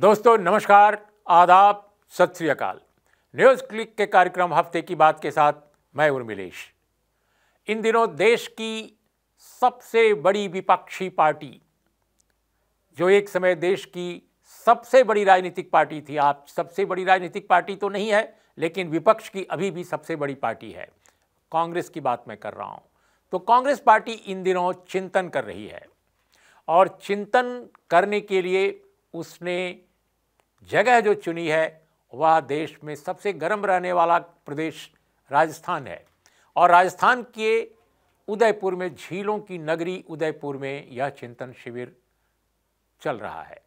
दोस्तों नमस्कार आदाब सत श्री अकाल न्यूज़ क्लिक के कार्यक्रम हफ्ते की बात के साथ मैं उर्मिलेश इन दिनों देश की सबसे बड़ी विपक्षी पार्टी जो एक समय देश की सबसे बड़ी राजनीतिक पार्टी थी आप सबसे बड़ी राजनीतिक पार्टी तो नहीं है लेकिन विपक्ष की अभी भी सबसे बड़ी पार्टी है कांग्रेस की बात मैं कर रहा हूँ तो कांग्रेस पार्टी इन दिनों चिंतन कर रही है और चिंतन करने के लिए उसने जगह जो चुनी है वह देश में सबसे गर्म रहने वाला प्रदेश राजस्थान है और राजस्थान के उदयपुर में झीलों की नगरी उदयपुर में यह चिंतन शिविर चल रहा है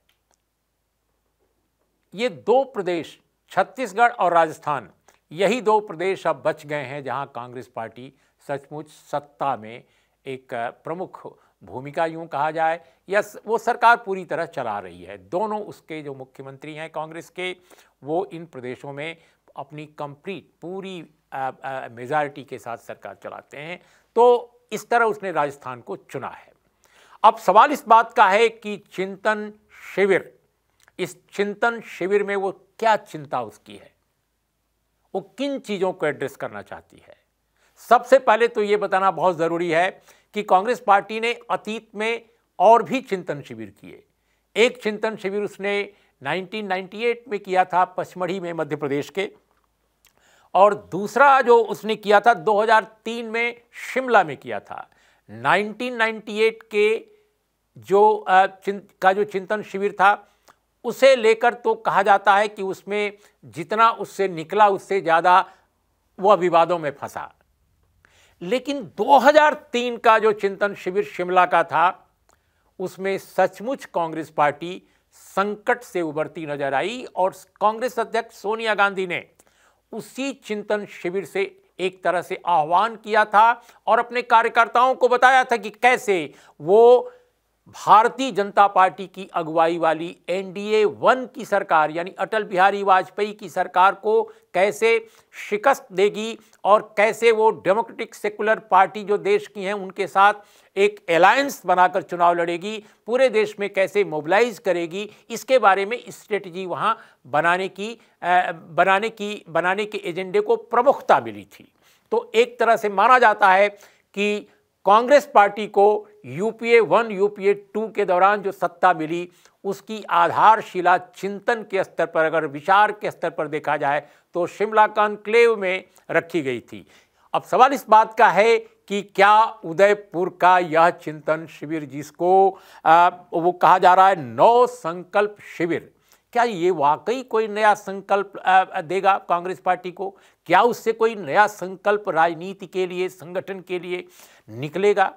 ये दो प्रदेश छत्तीसगढ़ और राजस्थान यही दो प्रदेश अब बच गए हैं जहां कांग्रेस पार्टी सचमुच सत्ता में एक प्रमुख भूमिका यूं कहा जाए या वो सरकार पूरी तरह चला रही है दोनों उसके जो मुख्यमंत्री हैं कांग्रेस के वो इन प्रदेशों में अपनी कंप्लीट पूरी मेजॉरिटी के साथ सरकार चलाते हैं तो इस तरह उसने राजस्थान को चुना है अब सवाल इस बात का है कि चिंतन शिविर इस चिंतन शिविर में वो क्या चिंता उसकी है वो किन चीज़ों को एड्रेस करना चाहती है सबसे पहले तो ये बताना बहुत ज़रूरी है कि कांग्रेस पार्टी ने अतीत में और भी चिंतन शिविर किए एक चिंतन शिविर उसने 1998 में किया था पचमढ़ी में मध्य प्रदेश के और दूसरा जो उसने किया था 2003 में शिमला में किया था 1998 के जो का जो चिंतन शिविर था उसे लेकर तो कहा जाता है कि उसमें जितना उससे निकला उससे ज़्यादा वह विवादों में फंसा लेकिन 2003 का जो चिंतन शिविर शिमला का था उसमें सचमुच कांग्रेस पार्टी संकट से उबरती नजर आई और कांग्रेस अध्यक्ष सोनिया गांधी ने उसी चिंतन शिविर से एक तरह से आह्वान किया था और अपने कार्यकर्ताओं को बताया था कि कैसे वो भारतीय जनता पार्टी की अगुवाई वाली एनडीए वन की सरकार यानी अटल बिहारी वाजपेयी की सरकार को कैसे शिकस्त देगी और कैसे वो डेमोक्रेटिक सेकुलर पार्टी जो देश की हैं उनके साथ एक अलायंस बनाकर चुनाव लड़ेगी पूरे देश में कैसे मोबिलाइज करेगी इसके बारे में स्ट्रेटजी वहाँ बनाने की बनाने की बनाने के एजेंडे को प्रमुखता मिली थी तो एक तरह से माना जाता है कि कांग्रेस पार्टी को यूपीए वन यूपीए टू के दौरान जो सत्ता मिली उसकी आधारशिला चिंतन के स्तर पर अगर विचार के स्तर पर देखा जाए तो शिमला कॉन्क्लेव में रखी गई थी अब सवाल इस बात का है कि क्या उदयपुर का यह चिंतन शिविर जिसको आ, वो कहा जा रहा है नौ संकल्प शिविर क्या ये वाकई कोई नया संकल्प देगा कांग्रेस पार्टी को क्या उससे कोई नया संकल्प राजनीति के लिए संगठन के लिए निकलेगा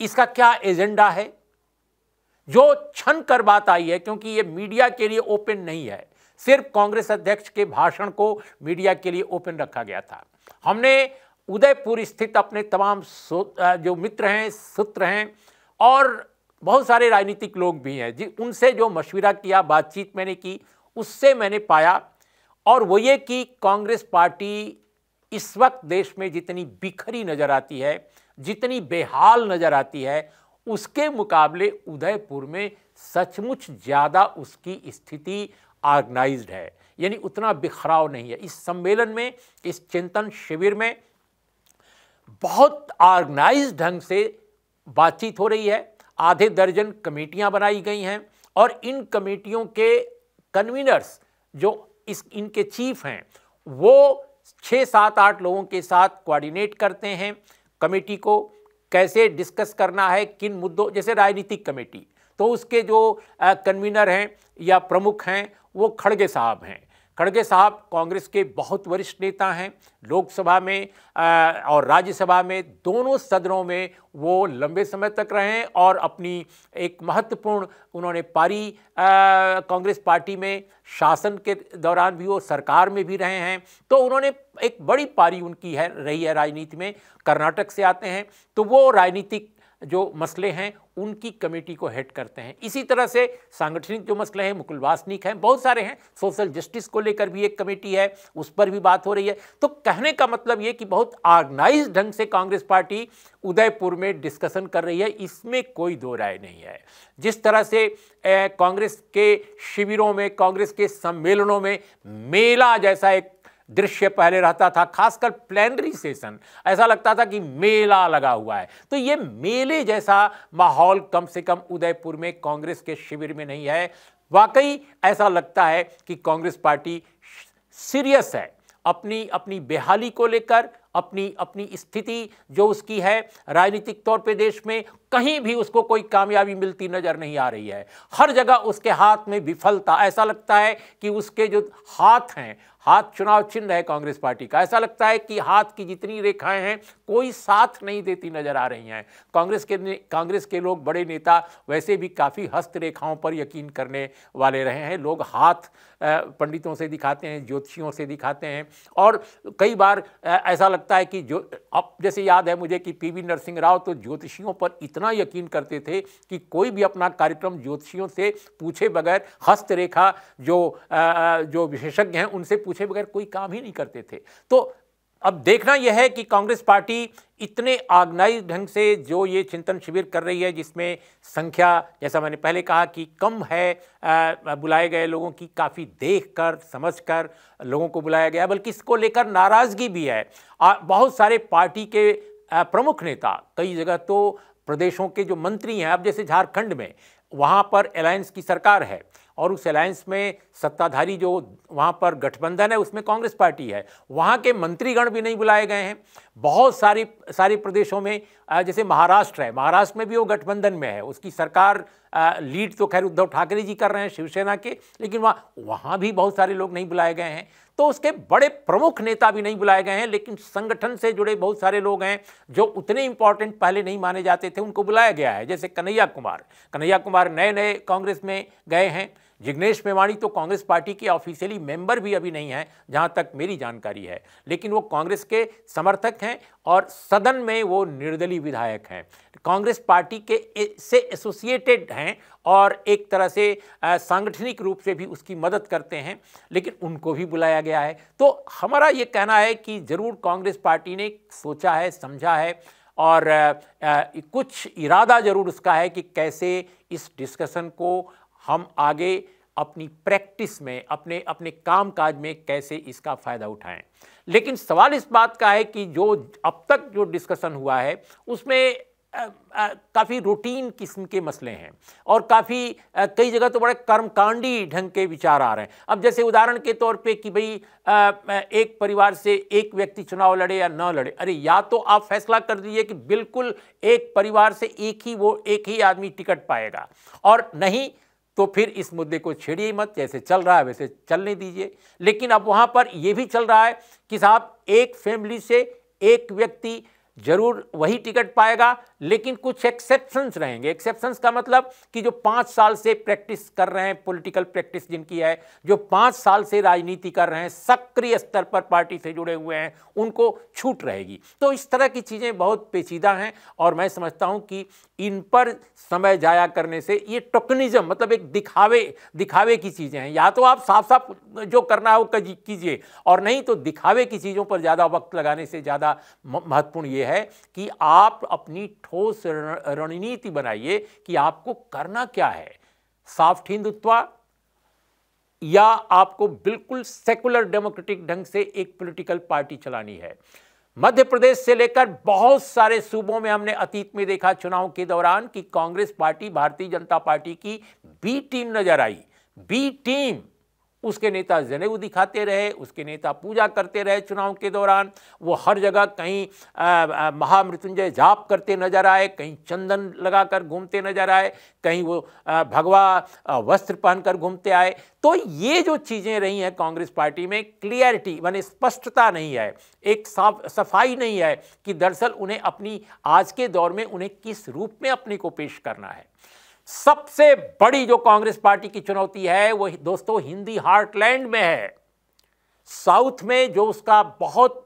इसका क्या एजेंडा है जो छन कर बात आई है क्योंकि ये मीडिया के लिए ओपन नहीं है सिर्फ कांग्रेस अध्यक्ष के भाषण को मीडिया के लिए ओपन रखा गया था हमने उदयपुर स्थित अपने तमाम जो मित्र हैं सूत्र हैं और बहुत सारे राजनीतिक लोग भी हैं जी उनसे जो मशविरा किया बातचीत मैंने की उससे मैंने पाया और वो ये कि कांग्रेस पार्टी इस वक्त देश में जितनी बिखरी नज़र आती है जितनी बेहाल नज़र आती है उसके मुकाबले उदयपुर में सचमुच ज़्यादा उसकी स्थिति ऑर्गेनाइज्ड है यानी उतना बिखराव नहीं है इस सम्मेलन में इस चिंतन शिविर में बहुत ऑर्गेनाइज ढंग से बातचीत हो रही है आधे दर्जन कमेटियां बनाई गई हैं और इन कमेटियों के कन्वीनर्स जो इस इनके चीफ हैं वो छः सात आठ लोगों के साथ कोऑर्डिनेट करते हैं कमेटी को कैसे डिस्कस करना है किन मुद्दों जैसे राजनीतिक कमेटी तो उसके जो कन्वीनर हैं या प्रमुख हैं वो खड़गे साहब हैं खड़गे साहब कांग्रेस के बहुत वरिष्ठ नेता हैं लोकसभा में और राज्यसभा में दोनों सदनों में वो लंबे समय तक रहे और अपनी एक महत्वपूर्ण उन्होंने पारी कांग्रेस पार्टी में शासन के दौरान भी वो सरकार में भी रहे हैं तो उन्होंने एक बड़ी पारी उनकी है रही है राजनीति में कर्नाटक से आते हैं तो वो राजनीतिक जो मसले हैं उनकी कमेटी को हेड करते हैं इसी तरह से सांगठनिक जो मसले हैं मुकुल वासनिक हैं बहुत सारे हैं सोशल जस्टिस को लेकर भी एक कमेटी है उस पर भी बात हो रही है तो कहने का मतलब ये कि बहुत ऑर्गेनाइज ढंग से कांग्रेस पार्टी उदयपुर में डिस्कशन कर रही है इसमें कोई दो राय नहीं है जिस तरह से कांग्रेस के शिविरों में कांग्रेस के सम्मेलनों में मेला जैसा एक दृश्य पहले रहता था खासकर प्लेनरी सेशन ऐसा लगता था कि मेला लगा हुआ है तो ये मेले जैसा माहौल कम से कम उदयपुर में कांग्रेस के शिविर में नहीं है वाकई ऐसा लगता है कि कांग्रेस पार्टी सीरियस है अपनी अपनी बेहाली को लेकर अपनी अपनी स्थिति जो उसकी है राजनीतिक तौर पे देश में कहीं भी उसको कोई कामयाबी मिलती नज़र नहीं आ रही है हर जगह उसके हाथ में विफलता ऐसा लगता है कि उसके जो हाथ हैं हाथ चुनाव चिन्ह है कांग्रेस पार्टी का ऐसा लगता है कि हाथ की जितनी रेखाएं हैं कोई साथ नहीं देती नजर आ रही हैं कांग्रेस के कांग्रेस के लोग बड़े नेता वैसे भी काफ़ी हस्त रेखाओं पर यकीन करने वाले रहे हैं लोग हाथ पंडितों से दिखाते हैं ज्योतिषियों से दिखाते हैं और कई बार ऐसा लगता है कि जो अब जैसे याद है मुझे कि पीवी नरसिंह राव तो ज्योतिषियों पर इतना यकीन करते थे कि कोई भी अपना कार्यक्रम ज्योतिषियों से पूछे बगैर हस्तरेखा जो जो विशेषज्ञ हैं उनसे पूछे बगैर कोई काम ही नहीं करते थे तो अब देखना यह है कि कांग्रेस पार्टी इतने ऑर्गेनाइज ढंग से जो ये चिंतन शिविर कर रही है जिसमें संख्या जैसा मैंने पहले कहा कि कम है आ, बुलाए गए लोगों की काफ़ी देख कर समझ कर लोगों को बुलाया गया बल्कि इसको लेकर नाराज़गी भी है आ, बहुत सारे पार्टी के प्रमुख नेता कई जगह तो प्रदेशों के जो मंत्री हैं अब जैसे झारखंड में वहाँ पर अलायंस की सरकार है और उस अलायंस में सत्ताधारी जो वहाँ पर गठबंधन है उसमें कांग्रेस पार्टी है वहाँ के मंत्रीगण भी नहीं बुलाए गए हैं बहुत सारी सारे प्रदेशों में जैसे महाराष्ट्र है महाराष्ट्र में भी वो गठबंधन में है उसकी सरकार लीड तो खैर उद्धव ठाकरे जी कर रहे हैं शिवसेना के लेकिन वहाँ वहाँ भी बहुत सारे लोग नहीं बुलाए गए हैं तो उसके बड़े प्रमुख नेता भी नहीं बुलाए गए हैं लेकिन संगठन से जुड़े बहुत सारे लोग हैं जो उतने इंपॉर्टेंट पहले नहीं माने जाते थे उनको बुलाया गया है जैसे कन्हैया कुमार कन्हैया कुमार नए नए कांग्रेस में गए हैं जिग्नेश मेवाणी तो कांग्रेस पार्टी के ऑफिशियली मेंबर भी अभी नहीं हैं जहाँ तक मेरी जानकारी है लेकिन वो कांग्रेस के समर्थक हैं और सदन में वो निर्दलीय विधायक हैं कांग्रेस पार्टी के से एसोसिएटेड हैं और एक तरह से सांगठनिक रूप से भी उसकी मदद करते हैं लेकिन उनको भी बुलाया गया है तो हमारा ये कहना है कि ज़रूर कांग्रेस पार्टी ने सोचा है समझा है और आ, आ, कुछ इरादा ज़रूर उसका है कि कैसे इस डिस्कशन को हम आगे अपनी प्रैक्टिस में अपने अपने काम काज में कैसे इसका फ़ायदा उठाएं लेकिन सवाल इस बात का है कि जो अब तक जो डिस्कशन हुआ है उसमें काफ़ी रूटीन किस्म के मसले हैं और काफ़ी कई जगह तो बड़े कर्मकांडी ढंग के विचार आ रहे हैं अब जैसे उदाहरण के तौर पे कि भाई एक परिवार से एक व्यक्ति चुनाव लड़े या ना लड़े अरे या तो आप फैसला कर दीजिए कि बिल्कुल एक परिवार से एक ही वो एक ही आदमी टिकट पाएगा और नहीं तो फिर इस मुद्दे को छेड़िए मत जैसे चल रहा है वैसे चलने दीजिए लेकिन अब वहाँ पर यह भी चल रहा है कि साहब एक फैमिली से एक व्यक्ति जरूर वही टिकट पाएगा लेकिन कुछ एक्सेप्शंस रहेंगे एक्सेप्शंस का मतलब कि जो पाँच साल से प्रैक्टिस कर रहे हैं पॉलिटिकल प्रैक्टिस जिनकी है जो पाँच साल से राजनीति कर रहे हैं सक्रिय स्तर पर पार्टी से जुड़े हुए हैं उनको छूट रहेगी तो इस तरह की चीज़ें बहुत पेचीदा हैं और मैं समझता हूँ कि इन पर समय जाया करने से ये टोकनिज़म मतलब एक दिखावे दिखावे की चीज़ें हैं या तो आप साफ साफ जो करना है वो कीजिए और नहीं तो दिखावे की चीज़ों पर ज़्यादा वक्त लगाने से ज़्यादा महत्वपूर्ण ये यह है कि आप अपनी ठोस रणनीति बनाइए कि आपको करना क्या है साफ्ट हिंदुत्वा या आपको बिल्कुल सेकुलर डेमोक्रेटिक ढंग से एक पॉलिटिकल पार्टी चलानी है मध्य प्रदेश से लेकर बहुत सारे सूबों में हमने अतीत में देखा चुनाव के दौरान कि कांग्रेस पार्टी भारतीय जनता पार्टी की बी टीम नजर आई बी टीम उसके नेता जनेऊ दिखाते रहे उसके नेता पूजा करते रहे चुनाव के दौरान वो हर जगह कहीं महामृत्युंजय जाप करते नजर आए कहीं चंदन लगाकर घूमते नजर आए कहीं वो भगवा वस्त्र पहनकर घूमते आए तो ये जो चीज़ें रही हैं कांग्रेस पार्टी में क्लियरिटी माने स्पष्टता नहीं है एक साफ सफाई नहीं है कि दरअसल उन्हें अपनी आज के दौर में उन्हें किस रूप में अपने को पेश करना है सबसे बड़ी जो कांग्रेस पार्टी की चुनौती है वो दोस्तों हिंदी हार्टलैंड में है साउथ में जो उसका बहुत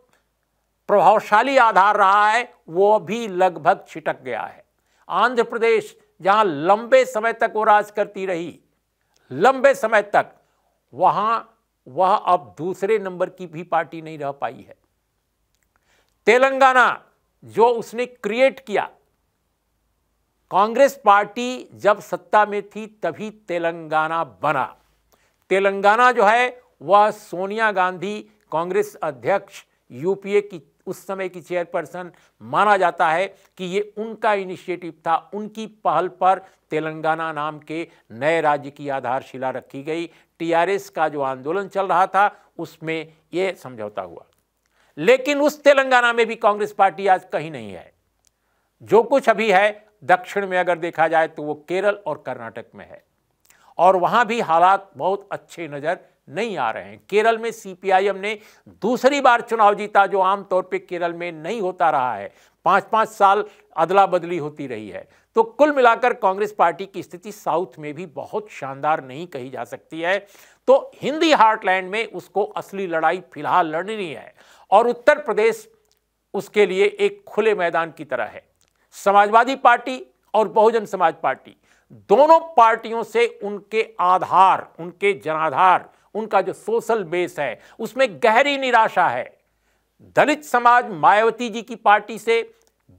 प्रभावशाली आधार रहा है वो भी लगभग छिटक गया है आंध्र प्रदेश जहां लंबे समय तक वो राज करती रही लंबे समय तक वहां वह अब दूसरे नंबर की भी पार्टी नहीं रह पाई है तेलंगाना जो उसने क्रिएट किया कांग्रेस पार्टी जब सत्ता में थी तभी तेलंगाना बना तेलंगाना जो है वह सोनिया गांधी कांग्रेस अध्यक्ष यूपीए की उस समय की चेयरपर्सन माना जाता है कि ये उनका इनिशिएटिव था उनकी पहल पर तेलंगाना नाम के नए राज्य की आधारशिला रखी गई टीआरएस का जो आंदोलन चल रहा था उसमें ये समझौता हुआ लेकिन उस तेलंगाना में भी कांग्रेस पार्टी आज कहीं नहीं है जो कुछ अभी है दक्षिण में अगर देखा जाए तो वो केरल और कर्नाटक में है और वहाँ भी हालात बहुत अच्छे नज़र नहीं आ रहे हैं केरल में सीपीआईएम ने दूसरी बार चुनाव जीता जो आमतौर पर केरल में नहीं होता रहा है पाँच पाँच साल अदला बदली होती रही है तो कुल मिलाकर कांग्रेस पार्टी की स्थिति साउथ में भी बहुत शानदार नहीं कही जा सकती है तो हिंदी हार्टलैंड में उसको असली लड़ाई फिलहाल लड़नी है और उत्तर प्रदेश उसके लिए एक खुले मैदान की तरह है समाजवादी पार्टी और बहुजन समाज पार्टी दोनों पार्टियों से उनके आधार उनके जनाधार उनका जो सोशल बेस है उसमें गहरी निराशा है दलित समाज मायावती जी की पार्टी से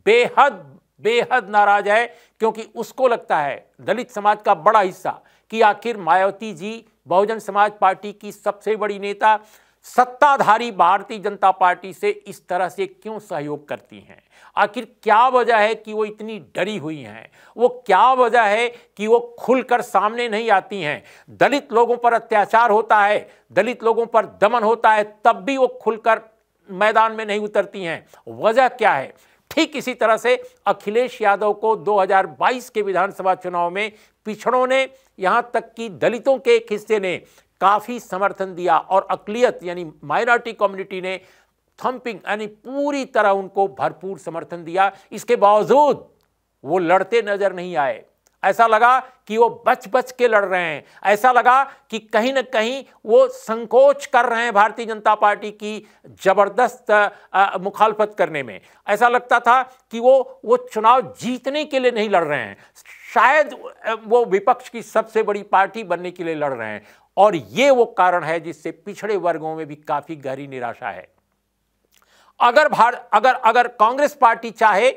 बेहद बेहद नाराज है क्योंकि उसको लगता है दलित समाज का बड़ा हिस्सा कि आखिर मायावती जी बहुजन समाज पार्टी की सबसे बड़ी नेता सत्ताधारी भारतीय जनता पार्टी से इस तरह से क्यों सहयोग करती हैं आखिर क्या वजह है कि वो इतनी डरी हुई हैं वो क्या वजह है कि वो खुलकर सामने नहीं आती हैं दलित लोगों पर अत्याचार होता है दलित लोगों पर दमन होता है तब भी वो खुलकर मैदान में नहीं उतरती हैं वजह क्या है ठीक इसी तरह से अखिलेश यादव को 2022 के विधानसभा चुनाव में पिछड़ों ने यहाँ तक कि दलितों के एक हिस्से ने काफ़ी समर्थन दिया और अकलीत यानी माइनॉरिटी कम्युनिटी ने थम्पिंग यानी पूरी तरह उनको भरपूर समर्थन दिया इसके बावजूद वो लड़ते नजर नहीं आए ऐसा लगा कि वो बच बच के लड़ रहे हैं ऐसा लगा कि कहीं ना कहीं वो संकोच कर रहे हैं भारतीय जनता पार्टी की जबरदस्त मुखालफत करने में ऐसा लगता था कि वो वो चुनाव जीतने के लिए नहीं लड़ रहे हैं शायद वो विपक्ष की सबसे बड़ी पार्टी बनने के लिए लड़ रहे हैं और ये वो कारण है जिससे पिछड़े वर्गों में भी काफी गहरी निराशा है अगर भारत अगर अगर कांग्रेस पार्टी चाहे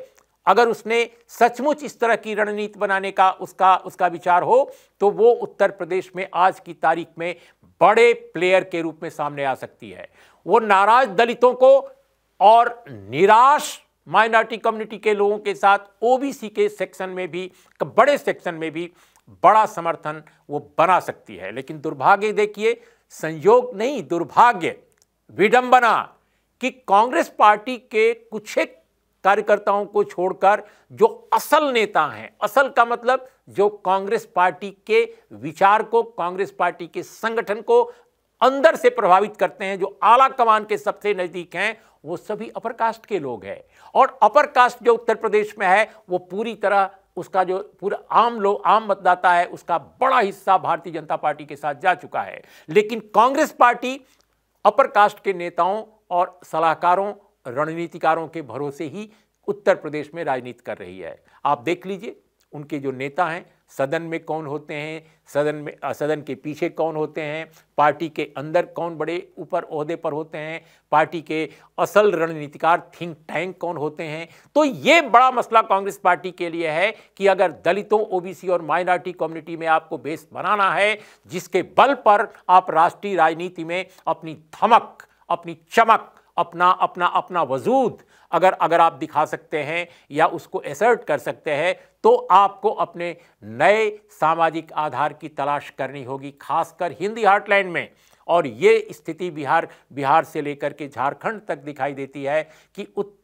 अगर उसने सचमुच इस तरह की रणनीति बनाने का उसका उसका विचार हो तो वो उत्तर प्रदेश में आज की तारीख में बड़े प्लेयर के रूप में सामने आ सकती है वो नाराज दलितों को और निराश माइनॉरिटी कम्युनिटी के लोगों के साथ ओबीसी के सेक्शन में भी बड़े सेक्शन में भी बड़ा समर्थन वो बना सकती है लेकिन दुर्भाग्य देखिए संयोग नहीं दुर्भाग्य विडंबना कि कांग्रेस पार्टी के कुछ एक कार्यकर्ताओं को छोड़कर जो असल नेता हैं असल का मतलब जो कांग्रेस पार्टी के विचार को कांग्रेस पार्टी के संगठन को अंदर से प्रभावित करते हैं जो आला कमान के सबसे नज़दीक हैं वो सभी अपर कास्ट के लोग हैं और अपर कास्ट जो उत्तर प्रदेश में है वो पूरी तरह उसका जो पूरा आम लोग आम मतदाता है उसका बड़ा हिस्सा भारतीय जनता पार्टी के साथ जा चुका है लेकिन कांग्रेस पार्टी अपर कास्ट के नेताओं और सलाहकारों रणनीतिकारों के भरोसे ही उत्तर प्रदेश में राजनीति कर रही है आप देख लीजिए उनके जो नेता हैं सदन में कौन होते हैं सदन में सदन के पीछे कौन होते हैं पार्टी के अंदर कौन बड़े ऊपर अहदे पर होते हैं पार्टी के असल रणनीतिकार थिंक टैंक कौन होते हैं तो ये बड़ा मसला कांग्रेस पार्टी के लिए है कि अगर दलितों ओबीसी और माइनॉरिटी कम्युनिटी में आपको बेस बनाना है जिसके बल पर आप राष्ट्रीय राजनीति में अपनी धमक अपनी चमक अपना अपना अपना वजूद अगर अगर आप दिखा सकते हैं या उसको एसर्ट कर सकते हैं तो आपको अपने नए सामाजिक आधार की तलाश करनी होगी खासकर हिंदी हार्टलैंड में और ये स्थिति बिहार बिहार से लेकर के झारखंड तक दिखाई देती है कि उत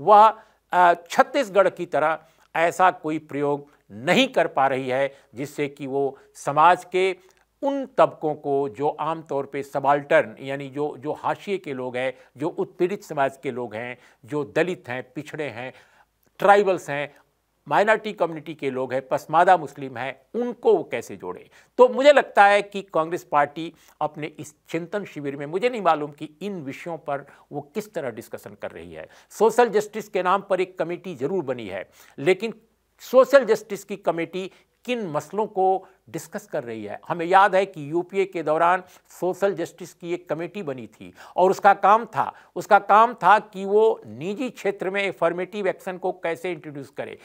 वह छत्तीसगढ़ की तरह ऐसा कोई प्रयोग नहीं कर पा रही है जिससे कि वो समाज के उन तबकों को जो आम तौर पे सबाल्टर्न यानी जो जो हाशिए के लोग हैं जो उत्पीड़ित समाज के लोग हैं जो दलित हैं पिछड़े हैं ट्राइबल्स हैं माइनॉरिटी कम्युनिटी के लोग हैं पसमादा मुस्लिम हैं उनको वो कैसे जोड़े तो मुझे लगता है कि कांग्रेस पार्टी अपने इस चिंतन शिविर में मुझे नहीं मालूम कि इन विषयों पर वो किस तरह डिस्कशन कर रही है सोशल जस्टिस के नाम पर एक कमेटी जरूर बनी है लेकिन सोशल जस्टिस की कमेटी किन मसलों को डिस्कस कर रही है हमें याद है कि यूपीए के दौरान सोशल जस्टिस की एक कमेटी बनी थी और उसका काम था उसका काम था कि वो निजी क्षेत्र में एफर्मेटिव एक्शन को कैसे इंट्रोड्यूस करे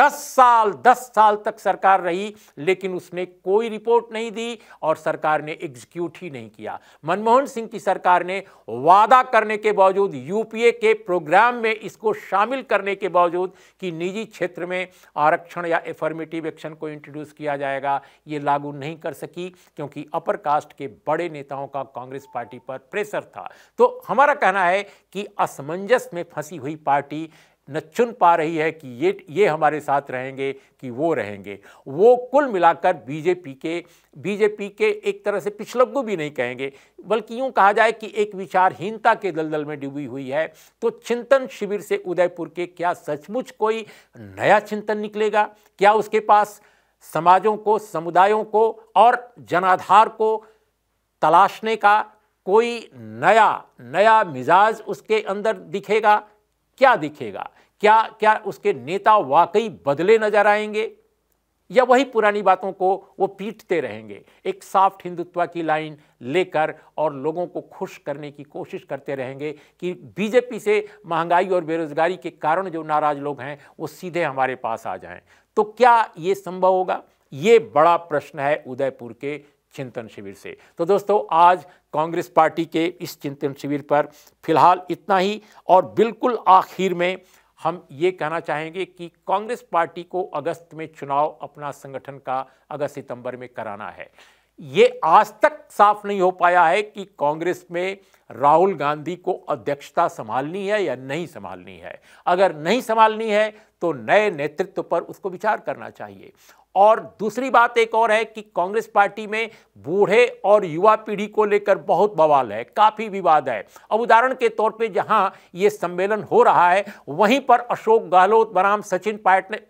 दस साल दस साल तक सरकार रही लेकिन उसने कोई रिपोर्ट नहीं दी और सरकार ने एग्जीक्यूट ही नहीं किया मनमोहन सिंह की सरकार ने वादा करने के बावजूद यूपीए के प्रोग्राम में इसको शामिल करने के बावजूद कि निजी क्षेत्र में आरक्षण या एफर्मेटिव एक्शन को इंट्रोड्यूस किया जाएगा ये लागू नहीं कर सकी क्योंकि अपर कास्ट के बड़े नेताओं का कांग्रेस पार्टी पर प्रेशर था तो हमारा कहना है कि असमंजस में फंसी हुई पार्टी न चुन पा रही है कि ये ये हमारे साथ रहेंगे कि वो रहेंगे वो कुल मिलाकर बीजेपी के बीजेपी के एक तरह से पिछलग्गू भी नहीं कहेंगे बल्कि यूँ कहा जाए कि एक विचारहीनता के दलदल में डूबी हुई है तो चिंतन शिविर से उदयपुर के क्या सचमुच कोई नया चिंतन निकलेगा क्या उसके पास समाजों को समुदायों को और जनाधार को तलाशने का कोई नया नया मिजाज उसके अंदर दिखेगा क्या दिखेगा क्या क्या उसके नेता वाकई बदले नजर आएंगे या वही पुरानी बातों को वो पीटते रहेंगे एक साफ्ट हिंदुत्व की लाइन लेकर और लोगों को खुश करने की कोशिश करते रहेंगे कि बीजेपी से महंगाई और बेरोजगारी के कारण जो नाराज लोग हैं वो सीधे हमारे पास आ जाएं तो क्या ये संभव होगा ये बड़ा प्रश्न है उदयपुर के चिंतन शिविर से तो दोस्तों आज कांग्रेस पार्टी के इस चिंतन शिविर पर फिलहाल इतना ही और बिल्कुल आखिर में हम ये कहना चाहेंगे कि कांग्रेस पार्टी को अगस्त में चुनाव अपना संगठन का अगस्त सितंबर में कराना है ये आज तक साफ नहीं हो पाया है कि कांग्रेस में राहुल गांधी को अध्यक्षता संभालनी है या नहीं संभालनी है अगर नहीं संभालनी है तो नए नेतृत्व पर उसको विचार करना चाहिए और दूसरी बात एक और है कि कांग्रेस पार्टी में बूढ़े और युवा पीढ़ी को लेकर बहुत बवाल है काफ़ी विवाद है अब उदाहरण के तौर पे जहां ये सम्मेलन हो रहा है वहीं पर अशोक गहलोत बनाम सचिन पायलट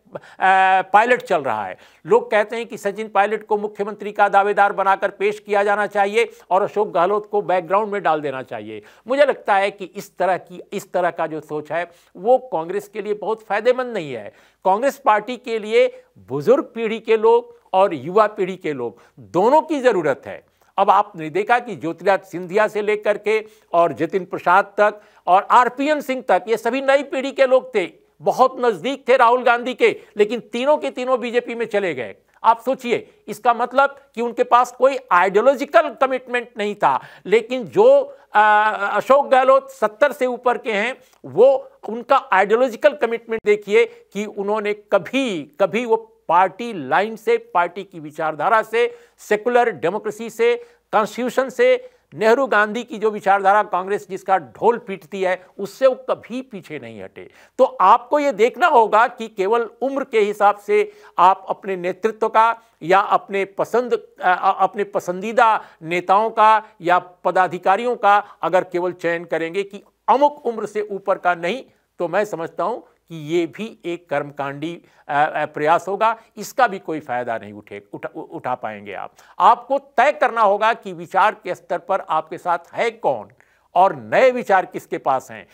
पायलट चल रहा है लोग कहते हैं कि सचिन पायलट को मुख्यमंत्री का दावेदार बनाकर पेश किया जाना चाहिए और अशोक गहलोत को बैकग्राउंड में डाल देना चाहिए मुझे लगता है कि इस तरह की इस तरह का जो सोच है वो कांग्रेस के लिए बहुत फायदेमंद नहीं है कांग्रेस पार्टी के लिए बुजुर्ग पीढ़ी पीढ़ी के लोग और युवा पीढ़ी के लोग दोनों की ज़रूरत है अब आपने देखा कि ज्योतिराज सिंधिया से लेकर के और जितिन प्रसाद तक और आरपीएन सिंह तक ये सभी नई पीढ़ी के लोग थे बहुत नज़दीक थे राहुल गांधी के लेकिन तीनों के तीनों बीजेपी में चले गए आप सोचिए इसका मतलब कि उनके पास कोई आइडियोलॉजिकल कमिटमेंट नहीं था लेकिन जो अशोक गहलोत सत्तर से ऊपर के हैं वो उनका आइडियोलॉजिकल कमिटमेंट देखिए कि उन्होंने कभी कभी वो पार्टी लाइन से पार्टी की विचारधारा से सेकुलर डेमोक्रेसी से कॉन्स्टिट्यूशन से नेहरू गांधी की जो विचारधारा कांग्रेस जिसका ढोल पीटती है उससे वो कभी पीछे नहीं हटे तो आपको ये देखना होगा कि केवल उम्र के हिसाब से आप अपने नेतृत्व का या अपने पसंद अपने पसंदीदा नेताओं का या पदाधिकारियों का अगर केवल चयन करेंगे कि अमुक उम्र से ऊपर का नहीं तो मैं समझता हूँ कि ये भी एक कर्मकांडी प्रयास होगा इसका भी कोई फ़ायदा नहीं उठे उठा, उठा पाएंगे आप आपको तय करना होगा कि विचार के स्तर पर आपके साथ है कौन और नए विचार किसके पास हैं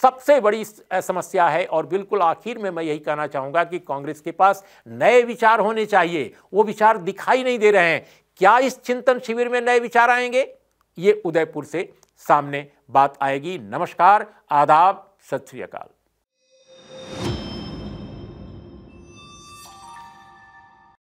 सबसे बड़ी समस्या है और बिल्कुल आखिर में मैं यही कहना चाहूँगा कि कांग्रेस के पास नए विचार होने चाहिए वो विचार दिखाई नहीं दे रहे हैं क्या इस चिंतन शिविर में नए विचार आएंगे ये उदयपुर से सामने बात आएगी नमस्कार आदाब सत श्रीकाल